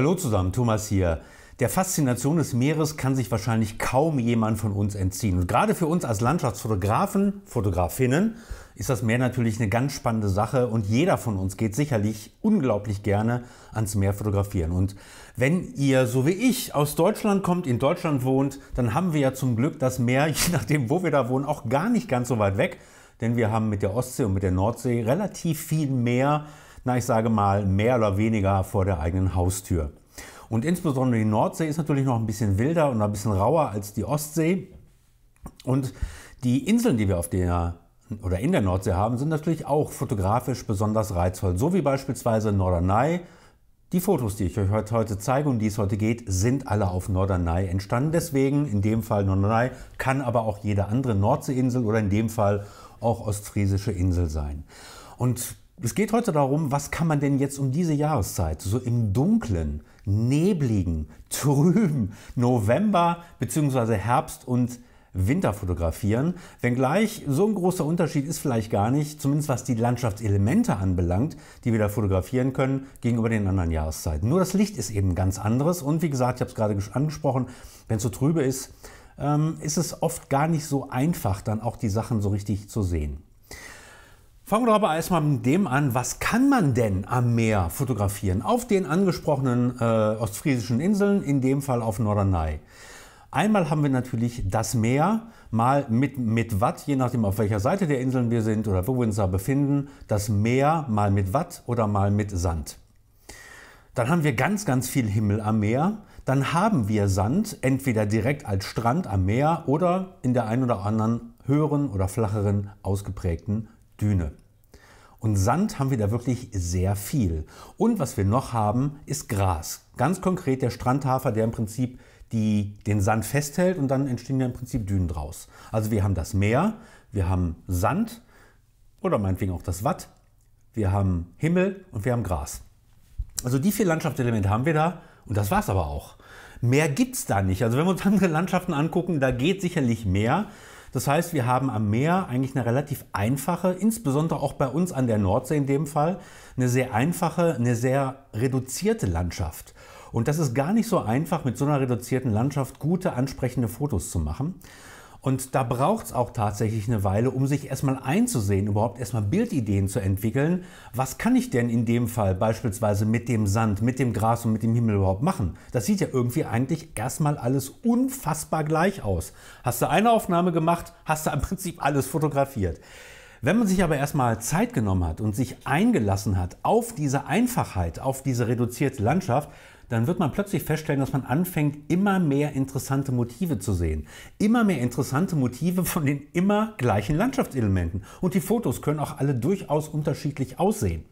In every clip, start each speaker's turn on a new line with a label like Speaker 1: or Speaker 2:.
Speaker 1: Hallo zusammen, Thomas hier. Der Faszination des Meeres kann sich wahrscheinlich kaum jemand von uns entziehen. Und gerade für uns als Landschaftsfotografen, Fotografinnen, ist das Meer natürlich eine ganz spannende Sache und jeder von uns geht sicherlich unglaublich gerne ans Meer fotografieren. Und wenn ihr, so wie ich, aus Deutschland kommt, in Deutschland wohnt, dann haben wir ja zum Glück das Meer, je nachdem, wo wir da wohnen, auch gar nicht ganz so weit weg. Denn wir haben mit der Ostsee und mit der Nordsee relativ viel Meer na ich sage mal, mehr oder weniger vor der eigenen Haustür. Und insbesondere die Nordsee ist natürlich noch ein bisschen wilder und ein bisschen rauer als die Ostsee. Und die Inseln, die wir auf der oder in der Nordsee haben, sind natürlich auch fotografisch besonders reizvoll. So wie beispielsweise Norderney. Die Fotos, die ich euch heute zeige und die es heute geht, sind alle auf Norderney entstanden. Deswegen in dem Fall Norderney, kann aber auch jede andere Nordseeinsel oder in dem Fall auch ostfriesische Insel sein. Und es geht heute darum, was kann man denn jetzt um diese Jahreszeit, so im dunklen, nebligen, trüben November bzw. Herbst und Winter fotografieren. Wenngleich so ein großer Unterschied ist vielleicht gar nicht, zumindest was die Landschaftselemente anbelangt, die wir da fotografieren können, gegenüber den anderen Jahreszeiten. Nur das Licht ist eben ganz anderes und wie gesagt, ich habe es gerade angesprochen, wenn es so trübe ist, ähm, ist es oft gar nicht so einfach, dann auch die Sachen so richtig zu sehen. Fangen wir doch aber erstmal mit dem an, was kann man denn am Meer fotografieren? Auf den angesprochenen äh, ostfriesischen Inseln, in dem Fall auf Norderney. Einmal haben wir natürlich das Meer, mal mit, mit Watt, je nachdem auf welcher Seite der Inseln wir sind oder wo wir uns da befinden, das Meer mal mit Watt oder mal mit Sand. Dann haben wir ganz, ganz viel Himmel am Meer. Dann haben wir Sand, entweder direkt als Strand am Meer oder in der einen oder anderen höheren oder flacheren ausgeprägten Düne. Und Sand haben wir da wirklich sehr viel. Und was wir noch haben, ist Gras. Ganz konkret der Strandhafer, der im Prinzip die, den Sand festhält und dann entstehen ja im Prinzip Dünen draus. Also wir haben das Meer, wir haben Sand oder meinetwegen auch das Watt, wir haben Himmel und wir haben Gras. Also die vier Landschaftselemente haben wir da und das war's aber auch. Mehr gibt es da nicht. Also wenn wir uns andere Landschaften angucken, da geht sicherlich mehr. Das heißt, wir haben am Meer eigentlich eine relativ einfache, insbesondere auch bei uns an der Nordsee in dem Fall, eine sehr einfache, eine sehr reduzierte Landschaft. Und das ist gar nicht so einfach, mit so einer reduzierten Landschaft gute, ansprechende Fotos zu machen. Und da braucht es auch tatsächlich eine Weile, um sich erstmal einzusehen, überhaupt erstmal Bildideen zu entwickeln. Was kann ich denn in dem Fall beispielsweise mit dem Sand, mit dem Gras und mit dem Himmel überhaupt machen? Das sieht ja irgendwie eigentlich erstmal alles unfassbar gleich aus. Hast du eine Aufnahme gemacht, hast du im Prinzip alles fotografiert. Wenn man sich aber erstmal Zeit genommen hat und sich eingelassen hat auf diese Einfachheit, auf diese reduzierte Landschaft, dann wird man plötzlich feststellen, dass man anfängt, immer mehr interessante Motive zu sehen. Immer mehr interessante Motive von den immer gleichen Landschaftselementen. Und die Fotos können auch alle durchaus unterschiedlich aussehen.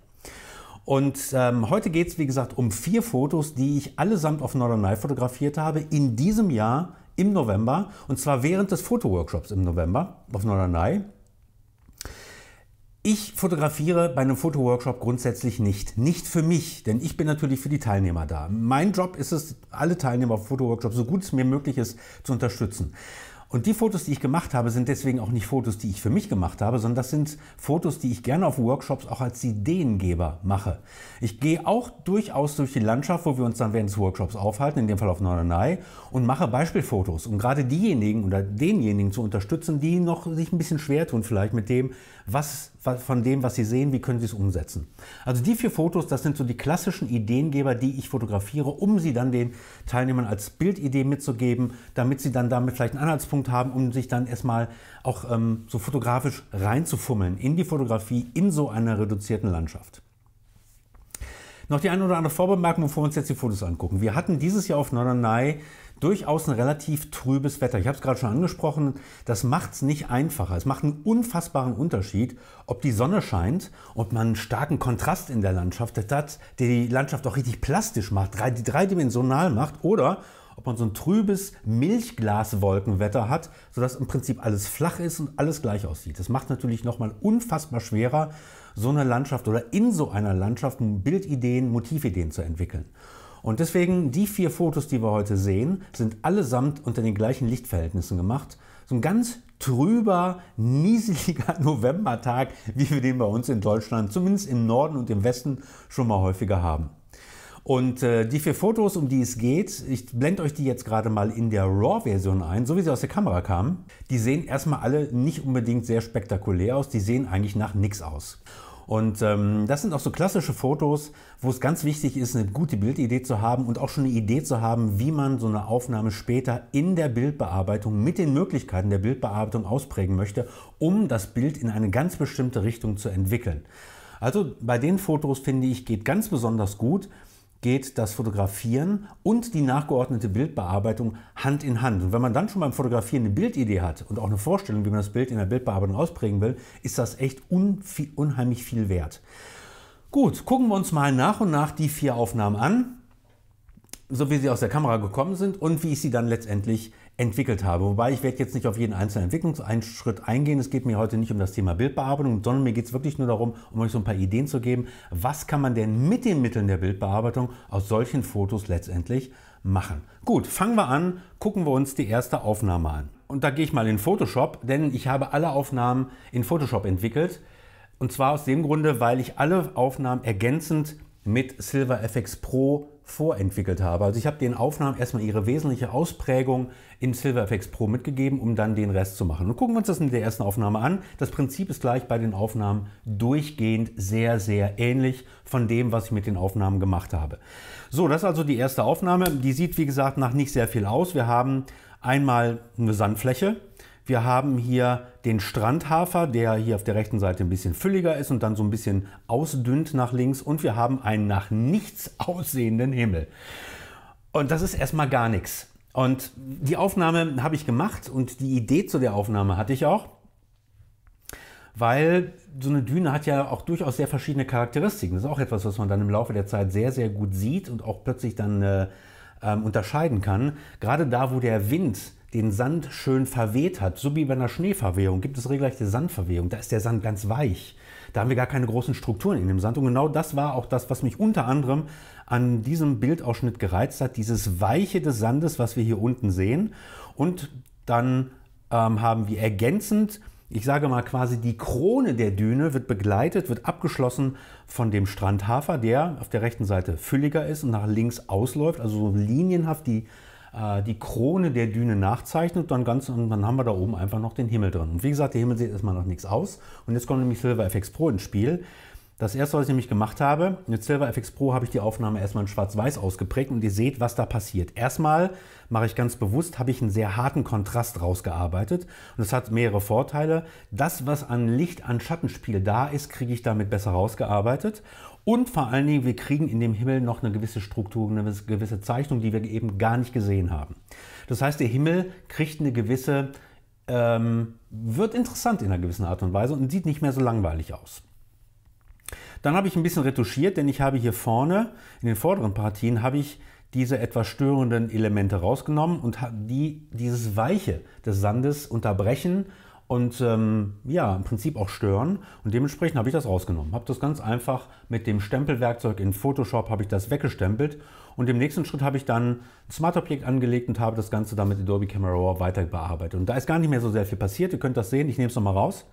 Speaker 1: Und ähm, heute geht es, wie gesagt, um vier Fotos, die ich allesamt auf Norderney fotografiert habe in diesem Jahr im November. Und zwar während des Fotoworkshops im November auf Norderney. Ich fotografiere bei einem Fotoworkshop grundsätzlich nicht. Nicht für mich, denn ich bin natürlich für die Teilnehmer da. Mein Job ist es, alle Teilnehmer auf Fotoworkshops so gut es mir möglich ist zu unterstützen. Und die Fotos, die ich gemacht habe, sind deswegen auch nicht Fotos, die ich für mich gemacht habe, sondern das sind Fotos, die ich gerne auf Workshops auch als Ideengeber mache. Ich gehe auch durchaus durch die Landschaft, wo wir uns dann während des Workshops aufhalten, in dem Fall auf Norderney, und mache Beispielfotos, um gerade diejenigen oder denjenigen zu unterstützen, die noch sich ein bisschen schwer tun vielleicht mit dem, was, von dem, was sie sehen, wie können sie es umsetzen. Also die vier Fotos, das sind so die klassischen Ideengeber, die ich fotografiere, um sie dann den Teilnehmern als Bildidee mitzugeben, damit sie dann damit vielleicht einen Anhaltspunkt Hintergrund haben, um sich dann erstmal auch ähm, so fotografisch reinzufummeln in die Fotografie in so einer reduzierten Landschaft. Noch die eine oder andere Vorbemerkung, bevor wir uns jetzt die Fotos angucken. Wir hatten dieses Jahr auf Norderney durchaus ein relativ trübes Wetter. Ich habe es gerade schon angesprochen, das macht es nicht einfacher. Es macht einen unfassbaren Unterschied, ob die Sonne scheint und man einen starken Kontrast in der Landschaft hat, der die Landschaft auch richtig plastisch macht, dreidimensional macht, oder man so ein trübes Milchglaswolkenwetter hat, sodass im Prinzip alles flach ist und alles gleich aussieht. Das macht natürlich nochmal unfassbar schwerer, so eine Landschaft oder in so einer Landschaft Bildideen, Motivideen zu entwickeln. Und deswegen, die vier Fotos, die wir heute sehen, sind allesamt unter den gleichen Lichtverhältnissen gemacht. So ein ganz trüber, nieseliger Novembertag, wie wir den bei uns in Deutschland, zumindest im Norden und im Westen, schon mal häufiger haben. Und äh, die vier Fotos, um die es geht, ich blende euch die jetzt gerade mal in der RAW-Version ein, so wie sie aus der Kamera kamen, die sehen erstmal alle nicht unbedingt sehr spektakulär aus, die sehen eigentlich nach nichts aus. Und ähm, das sind auch so klassische Fotos, wo es ganz wichtig ist, eine gute Bildidee zu haben und auch schon eine Idee zu haben, wie man so eine Aufnahme später in der Bildbearbeitung mit den Möglichkeiten der Bildbearbeitung ausprägen möchte, um das Bild in eine ganz bestimmte Richtung zu entwickeln. Also bei den Fotos finde ich, geht ganz besonders gut, geht das Fotografieren und die nachgeordnete Bildbearbeitung Hand in Hand. Und wenn man dann schon beim Fotografieren eine Bildidee hat und auch eine Vorstellung, wie man das Bild in der Bildbearbeitung ausprägen will, ist das echt unheimlich viel wert. Gut, gucken wir uns mal nach und nach die vier Aufnahmen an, so wie sie aus der Kamera gekommen sind und wie ich sie dann letztendlich entwickelt habe. Wobei ich werde jetzt nicht auf jeden einzelnen Entwicklungsschritt eingehen. Es geht mir heute nicht um das Thema Bildbearbeitung, sondern mir geht es wirklich nur darum, um euch so ein paar Ideen zu geben, was kann man denn mit den Mitteln der Bildbearbeitung aus solchen Fotos letztendlich machen. Gut, fangen wir an, gucken wir uns die erste Aufnahme an. Und da gehe ich mal in Photoshop, denn ich habe alle Aufnahmen in Photoshop entwickelt. Und zwar aus dem Grunde, weil ich alle Aufnahmen ergänzend mit Silver FX Pro vorentwickelt habe. Also ich habe den Aufnahmen erstmal ihre wesentliche Ausprägung in SilverFX Pro mitgegeben, um dann den Rest zu machen. Und gucken wir uns das in der ersten Aufnahme an. Das Prinzip ist gleich bei den Aufnahmen durchgehend sehr, sehr ähnlich von dem, was ich mit den Aufnahmen gemacht habe. So, das ist also die erste Aufnahme. Die sieht, wie gesagt, nach nicht sehr viel aus. Wir haben einmal eine Sandfläche, wir haben hier den Strandhafer, der hier auf der rechten Seite ein bisschen fülliger ist und dann so ein bisschen ausdünnt nach links. Und wir haben einen nach nichts aussehenden Himmel. Und das ist erstmal gar nichts. Und die Aufnahme habe ich gemacht und die Idee zu der Aufnahme hatte ich auch, weil so eine Düne hat ja auch durchaus sehr verschiedene Charakteristiken. Das ist auch etwas, was man dann im Laufe der Zeit sehr, sehr gut sieht und auch plötzlich dann äh, ähm, unterscheiden kann. Gerade da, wo der Wind den Sand schön verweht hat, so wie bei einer Schneeverwehung, gibt es regelrechte Sandverwehung. Da ist der Sand ganz weich. Da haben wir gar keine großen Strukturen in dem Sand. Und genau das war auch das, was mich unter anderem an diesem Bildausschnitt gereizt hat. Dieses Weiche des Sandes, was wir hier unten sehen. Und dann ähm, haben wir ergänzend, ich sage mal quasi die Krone der Düne wird begleitet, wird abgeschlossen von dem Strandhafer, der auf der rechten Seite fülliger ist und nach links ausläuft. Also so linienhaft die äh, die Krone der Düne nachzeichnet. Dann ganz, und dann haben wir da oben einfach noch den Himmel drin. Und wie gesagt, der Himmel sieht erstmal noch nichts aus. Und jetzt kommt nämlich Silver FX Pro ins Spiel. Das erste, was ich nämlich gemacht habe, mit Silver FX Pro habe ich die Aufnahme erstmal in schwarz-weiß ausgeprägt und ihr seht, was da passiert. Erstmal mache ich ganz bewusst, habe ich einen sehr harten Kontrast rausgearbeitet und das hat mehrere Vorteile. Das, was an Licht, an Schattenspiel da ist, kriege ich damit besser rausgearbeitet und vor allen Dingen, wir kriegen in dem Himmel noch eine gewisse Struktur, eine gewisse Zeichnung, die wir eben gar nicht gesehen haben. Das heißt, der Himmel kriegt eine gewisse, ähm, wird interessant in einer gewissen Art und Weise und sieht nicht mehr so langweilig aus. Dann habe ich ein bisschen retuschiert, denn ich habe hier vorne, in den vorderen Partien, habe ich diese etwas störenden Elemente rausgenommen und die dieses Weiche des Sandes unterbrechen und ähm, ja, im Prinzip auch stören. Und dementsprechend habe ich das rausgenommen. Habe das ganz einfach mit dem Stempelwerkzeug in Photoshop habe ich das weggestempelt und im nächsten Schritt habe ich dann ein Smart Objekt angelegt und habe das Ganze dann mit Adobe Camera Raw weiter bearbeitet. Und da ist gar nicht mehr so sehr viel passiert. Ihr könnt das sehen. Ich nehme es nochmal raus.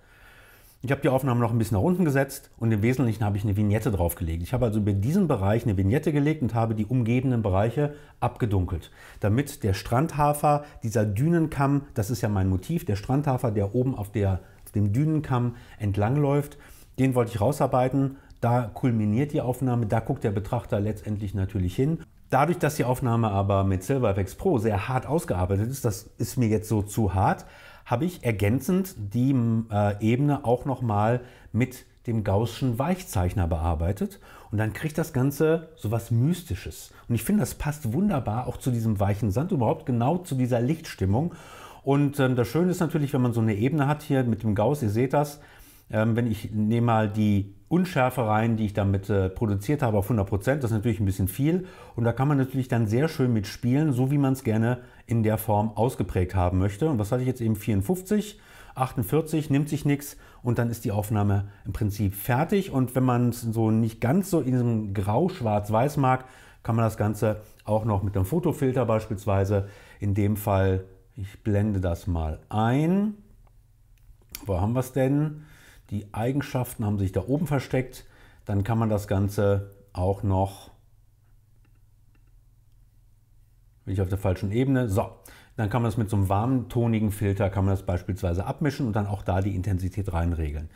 Speaker 1: Ich habe die Aufnahme noch ein bisschen nach unten gesetzt und im Wesentlichen habe ich eine Vignette draufgelegt. Ich habe also über diesen Bereich eine Vignette gelegt und habe die umgebenden Bereiche abgedunkelt, damit der Strandhafer, dieser Dünenkamm, das ist ja mein Motiv, der Strandhafer, der oben auf, der, auf dem Dünenkamm entlangläuft, den wollte ich rausarbeiten. Da kulminiert die Aufnahme, da guckt der Betrachter letztendlich natürlich hin. Dadurch, dass die Aufnahme aber mit Silver FX Pro sehr hart ausgearbeitet ist, das ist mir jetzt so zu hart, habe ich ergänzend die äh, Ebene auch nochmal mit dem Gausschen Weichzeichner bearbeitet und dann kriegt das Ganze so was Mystisches. Und ich finde, das passt wunderbar auch zu diesem weichen Sand, überhaupt genau zu dieser Lichtstimmung. Und ähm, das Schöne ist natürlich, wenn man so eine Ebene hat hier mit dem Gauss, ihr seht das, ähm, wenn ich nehme mal die Unschärfe rein, die ich damit äh, produziert habe auf 100 Prozent. Das ist natürlich ein bisschen viel und da kann man natürlich dann sehr schön mit spielen, so wie man es gerne in der Form ausgeprägt haben möchte. Und was hatte ich jetzt eben 54, 48, nimmt sich nichts und dann ist die Aufnahme im Prinzip fertig. Und wenn man es so nicht ganz so in diesem Grau, Schwarz-Weiß mag, kann man das Ganze auch noch mit einem Fotofilter beispielsweise. In dem Fall, ich blende das mal ein. Wo haben wir es denn? Die Eigenschaften haben sich da oben versteckt. Dann kann man das Ganze auch noch bin ich auf der falschen Ebene. So, dann kann man das mit so einem warmen, tonigen Filter, kann man das beispielsweise abmischen und dann auch da die Intensität reinregeln.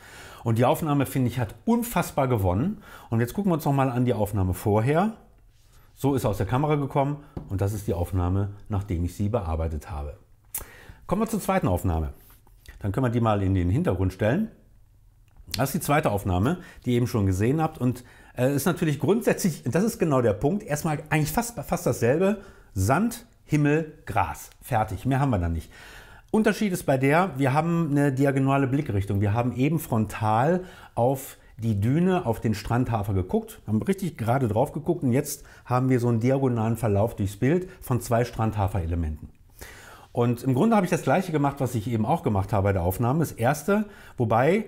Speaker 1: Und die Aufnahme, finde ich, hat unfassbar gewonnen. Und jetzt gucken wir uns nochmal an die Aufnahme vorher. So ist er aus der Kamera gekommen und das ist die Aufnahme, nachdem ich sie bearbeitet habe. Kommen wir zur zweiten Aufnahme. Dann können wir die mal in den Hintergrund stellen. Das ist die zweite Aufnahme, die ihr eben schon gesehen habt. Und äh, ist natürlich grundsätzlich, das ist genau der Punkt, erstmal eigentlich fast, fast dasselbe. Sand, Himmel, Gras. Fertig. Mehr haben wir dann nicht. Unterschied ist bei der, wir haben eine diagonale Blickrichtung. Wir haben eben frontal auf die Düne, auf den Strandhafer geguckt, haben richtig gerade drauf geguckt und jetzt haben wir so einen diagonalen Verlauf durchs Bild von zwei Strandhafer-Elementen. Und im Grunde habe ich das gleiche gemacht, was ich eben auch gemacht habe bei der Aufnahme. Das erste, wobei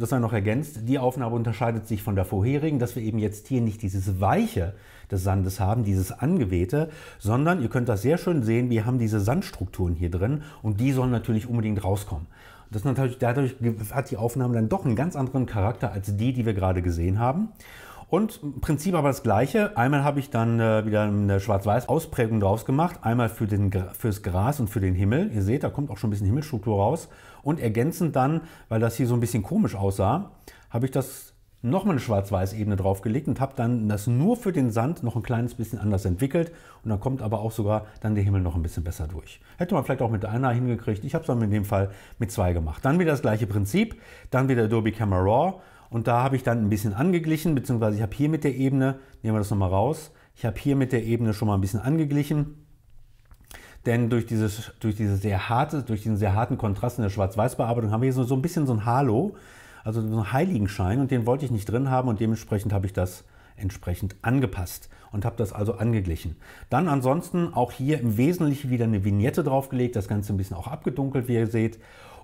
Speaker 1: das sei noch ergänzt, die Aufnahme unterscheidet sich von der vorherigen, dass wir eben jetzt hier nicht dieses Weiche des Sandes haben, dieses Angewehte, sondern ihr könnt das sehr schön sehen, wir haben diese Sandstrukturen hier drin und die sollen natürlich unbedingt rauskommen. Das natürlich, dadurch hat die Aufnahme dann doch einen ganz anderen Charakter als die, die wir gerade gesehen haben. Und im Prinzip aber das gleiche. Einmal habe ich dann äh, wieder eine Schwarz-Weiß-Ausprägung draus gemacht. Einmal für den, fürs Gras und für den Himmel. Ihr seht, da kommt auch schon ein bisschen Himmelstruktur raus. Und ergänzend dann, weil das hier so ein bisschen komisch aussah, habe ich das nochmal eine Schwarz-Weiß-Ebene draufgelegt und habe dann das nur für den Sand noch ein kleines bisschen anders entwickelt. Und dann kommt aber auch sogar dann der Himmel noch ein bisschen besser durch. Hätte man vielleicht auch mit einer hingekriegt. Ich habe es dann in dem Fall mit zwei gemacht. Dann wieder das gleiche Prinzip. Dann wieder Adobe Camera Raw. Und da habe ich dann ein bisschen angeglichen, beziehungsweise ich habe hier mit der Ebene, nehmen wir das nochmal raus, ich habe hier mit der Ebene schon mal ein bisschen angeglichen. Denn durch, dieses, durch, diese sehr harte, durch diesen sehr harten Kontrast in der Schwarz-Weiß-Bearbeitung haben wir hier so, so ein bisschen so ein Halo, also so einen Heiligenschein und den wollte ich nicht drin haben und dementsprechend habe ich das entsprechend angepasst und habe das also angeglichen. Dann ansonsten auch hier im Wesentlichen wieder eine Vignette draufgelegt, das Ganze ein bisschen auch abgedunkelt, wie ihr seht.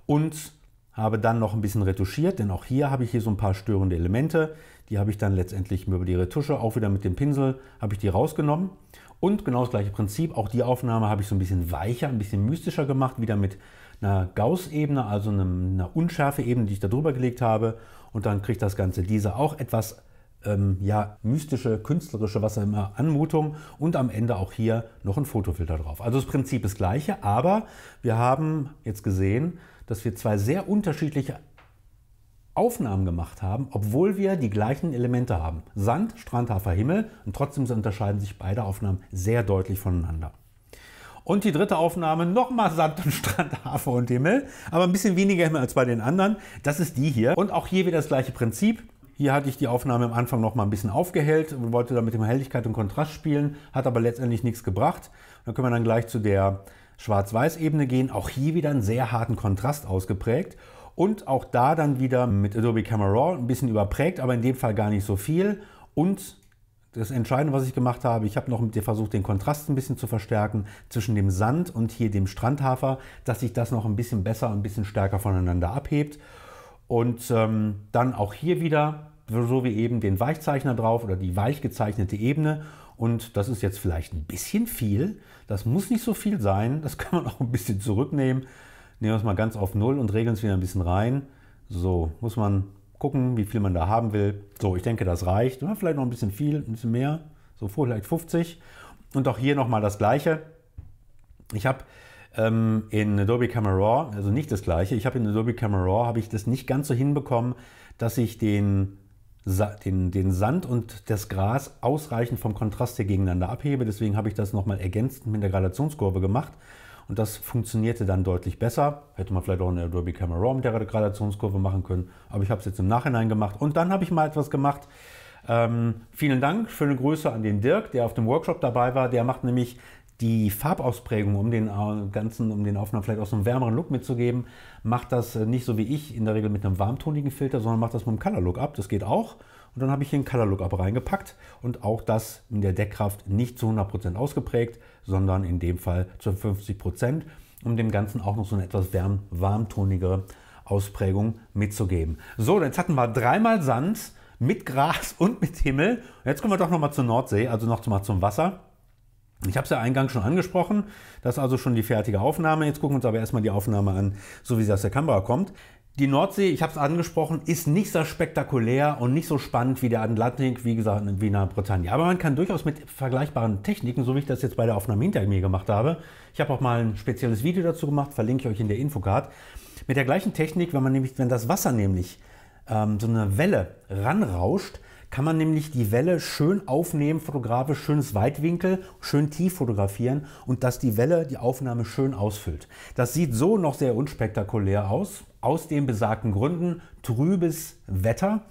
Speaker 1: Und habe dann noch ein bisschen retuschiert, denn auch hier habe ich hier so ein paar störende Elemente. Die habe ich dann letztendlich über die Retusche, auch wieder mit dem Pinsel, habe ich die rausgenommen. Und genau das gleiche Prinzip, auch die Aufnahme habe ich so ein bisschen weicher, ein bisschen mystischer gemacht, wieder mit einer Gauss-Ebene, also einer unschärfe Ebene, die ich da drüber gelegt habe. Und dann kriegt das Ganze diese auch etwas ähm, ja, mystische, künstlerische, was immer, Anmutung und am Ende auch hier noch ein Fotofilter drauf. Also das Prinzip ist das gleiche, aber wir haben jetzt gesehen, dass wir zwei sehr unterschiedliche Aufnahmen gemacht haben, obwohl wir die gleichen Elemente haben. Sand, Strandhafer, Himmel und trotzdem unterscheiden sich beide Aufnahmen sehr deutlich voneinander. Und die dritte Aufnahme, nochmal Sand und Strand, Hafer und Himmel, aber ein bisschen weniger Himmel als bei den anderen. Das ist die hier. Und auch hier wieder das gleiche Prinzip. Hier hatte ich die Aufnahme am Anfang nochmal ein bisschen aufgehellt und wollte da mit dem Helligkeit und Kontrast spielen, hat aber letztendlich nichts gebracht. Dann können wir dann gleich zu der Schwarz-Weiß-Ebene gehen, auch hier wieder einen sehr harten Kontrast ausgeprägt. Und auch da dann wieder mit Adobe Camera Raw ein bisschen überprägt, aber in dem Fall gar nicht so viel. Und das Entscheidende, was ich gemacht habe, ich habe noch mit dir versucht, den Kontrast ein bisschen zu verstärken zwischen dem Sand und hier dem Strandhafer, dass sich das noch ein bisschen besser und ein bisschen stärker voneinander abhebt. Und ähm, dann auch hier wieder, so wie eben den Weichzeichner drauf oder die weich gezeichnete Ebene und das ist jetzt vielleicht ein bisschen viel. Das muss nicht so viel sein. Das kann man auch ein bisschen zurücknehmen. Nehmen wir es mal ganz auf Null und regeln es wieder ein bisschen rein. So, muss man gucken, wie viel man da haben will. So, ich denke, das reicht. vielleicht noch ein bisschen viel, ein bisschen mehr. So, vielleicht 50. Und auch hier nochmal das Gleiche. Ich habe ähm, in Adobe Camera Raw, also nicht das Gleiche, ich habe in Adobe Camera Raw, habe ich das nicht ganz so hinbekommen, dass ich den den, den Sand und das Gras ausreichend vom Kontrast hier gegeneinander abhebe. Deswegen habe ich das nochmal ergänzend mit der Gradationskurve gemacht. Und das funktionierte dann deutlich besser. Hätte man vielleicht auch in der Adobe Camera Raw mit der Gradationskurve machen können. Aber ich habe es jetzt im Nachhinein gemacht. Und dann habe ich mal etwas gemacht. Ähm, vielen Dank, schöne Grüße an den Dirk, der auf dem Workshop dabei war. Der macht nämlich die Farbausprägung, um den äh, ganzen, um den Aufnahmen vielleicht auch so einen wärmeren Look mitzugeben, macht das äh, nicht so wie ich in der Regel mit einem warmtonigen Filter, sondern macht das mit einem Color Look ab. Das geht auch. Und dann habe ich hier einen Color Look ab reingepackt und auch das in der Deckkraft nicht zu 100% ausgeprägt, sondern in dem Fall zu 50%, um dem Ganzen auch noch so eine etwas wärm, warmtonigere Ausprägung mitzugeben. So, jetzt hatten wir dreimal Sand mit Gras und mit Himmel. Jetzt kommen wir doch nochmal zur Nordsee, also noch zum Wasser. Ich habe es ja eingangs schon angesprochen. Das ist also schon die fertige Aufnahme. Jetzt gucken wir uns aber erstmal die Aufnahme an, so wie sie aus der Kamera kommt. Die Nordsee, ich habe es angesprochen, ist nicht so spektakulär und nicht so spannend wie der Atlantik, wie gesagt, in Wiener Bretagne. Aber man kann durchaus mit vergleichbaren Techniken, so wie ich das jetzt bei der Aufnahme hinter mir gemacht habe, ich habe auch mal ein spezielles Video dazu gemacht, verlinke ich euch in der Infocard, mit der gleichen Technik, wenn man nämlich, wenn das Wasser nämlich ähm, so eine Welle ranrauscht, kann man nämlich die Welle schön aufnehmen, fotografisch, schönes Weitwinkel, schön tief fotografieren und dass die Welle die Aufnahme schön ausfüllt. Das sieht so noch sehr unspektakulär aus, aus den besagten Gründen, trübes Wetter.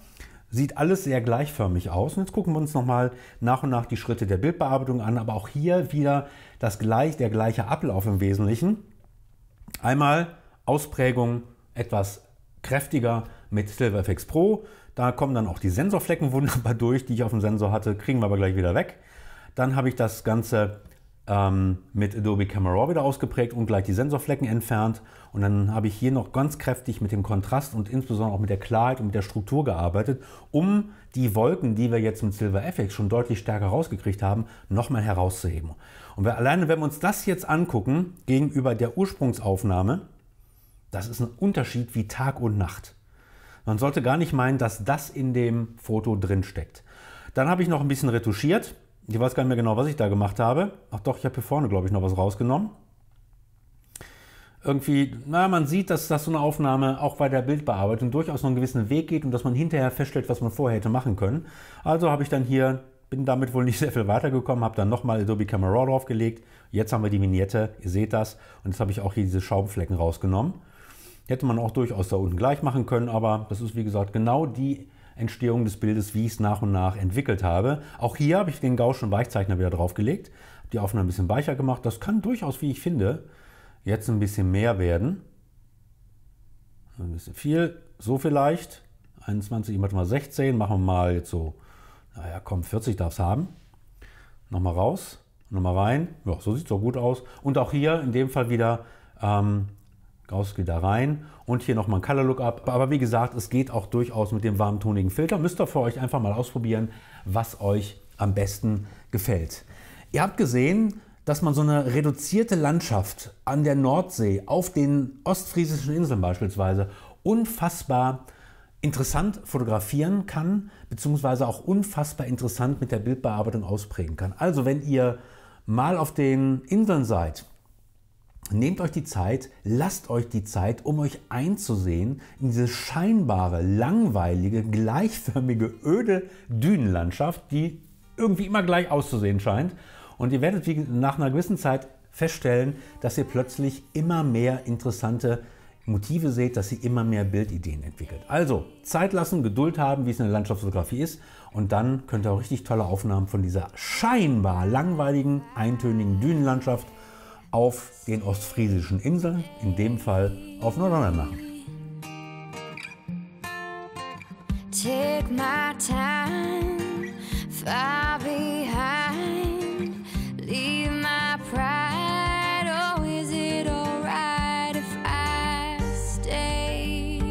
Speaker 1: Sieht alles sehr gleichförmig aus. Und jetzt gucken wir uns nochmal nach und nach die Schritte der Bildbearbeitung an. Aber auch hier wieder das gleich, der gleiche Ablauf im Wesentlichen. Einmal Ausprägung etwas kräftiger mit Silver FX Pro. Da kommen dann auch die Sensorflecken wunderbar durch, die ich auf dem Sensor hatte, kriegen wir aber gleich wieder weg. Dann habe ich das Ganze ähm, mit Adobe Camera Raw wieder ausgeprägt und gleich die Sensorflecken entfernt. Und dann habe ich hier noch ganz kräftig mit dem Kontrast und insbesondere auch mit der Klarheit und mit der Struktur gearbeitet, um die Wolken, die wir jetzt mit Silver FX schon deutlich stärker rausgekriegt haben, nochmal herauszuheben. Und wir, alleine, wenn wir uns das jetzt angucken, gegenüber der Ursprungsaufnahme, das ist ein Unterschied wie Tag und Nacht. Man sollte gar nicht meinen, dass das in dem Foto drin steckt. Dann habe ich noch ein bisschen retuschiert. Ich weiß gar nicht mehr genau, was ich da gemacht habe. Ach doch, ich habe hier vorne, glaube ich, noch was rausgenommen. Irgendwie, naja, man sieht, dass, dass so eine Aufnahme auch bei der Bildbearbeitung durchaus noch einen gewissen Weg geht und dass man hinterher feststellt, was man vorher hätte machen können. Also habe ich dann hier, bin damit wohl nicht sehr viel weitergekommen, habe dann nochmal Adobe Camera draufgelegt. Jetzt haben wir die Vignette, ihr seht das. Und jetzt habe ich auch hier diese Schaumflecken rausgenommen. Hätte man auch durchaus da unten gleich machen können, aber das ist wie gesagt genau die Entstehung des Bildes, wie ich es nach und nach entwickelt habe. Auch hier habe ich den Gausschen Weichzeichner wieder draufgelegt, die Aufnahme ein bisschen weicher gemacht. Das kann durchaus, wie ich finde, jetzt ein bisschen mehr werden. Ein bisschen viel, so vielleicht. 21 mal 16, machen wir mal jetzt so, naja, komm, 40 darf es haben. Nochmal raus, nochmal rein. Ja, so sieht es doch gut aus. Und auch hier in dem Fall wieder ähm, Grauscale da rein und hier nochmal ein Color Lookup. Aber wie gesagt, es geht auch durchaus mit dem warmtonigen Filter. Müsst ihr für euch einfach mal ausprobieren, was euch am besten gefällt. Ihr habt gesehen, dass man so eine reduzierte Landschaft an der Nordsee, auf den ostfriesischen Inseln beispielsweise, unfassbar interessant fotografieren kann, beziehungsweise auch unfassbar interessant mit der Bildbearbeitung ausprägen kann. Also wenn ihr mal auf den Inseln seid, Nehmt euch die Zeit, lasst euch die Zeit, um euch einzusehen in diese scheinbare, langweilige, gleichförmige, öde Dünenlandschaft, die irgendwie immer gleich auszusehen scheint. Und ihr werdet nach einer gewissen Zeit feststellen, dass ihr plötzlich immer mehr interessante Motive seht, dass sie immer mehr Bildideen entwickelt. Also Zeit lassen, Geduld haben, wie es in der Landschaftsfotografie ist und dann könnt ihr auch richtig tolle Aufnahmen von dieser scheinbar langweiligen, eintönigen Dünenlandschaft auf den ostfriesischen Inseln, in dem Fall auf Nordrhein-Machen. Take my time, far behind, leave my pride. Oh, is it alright if I stay?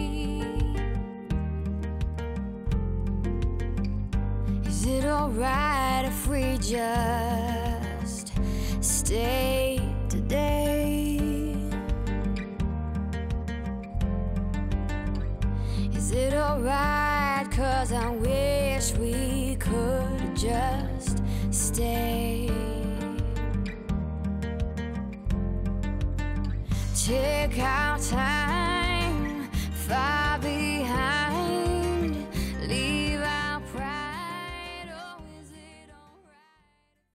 Speaker 1: Is it alright if we just stay? Day.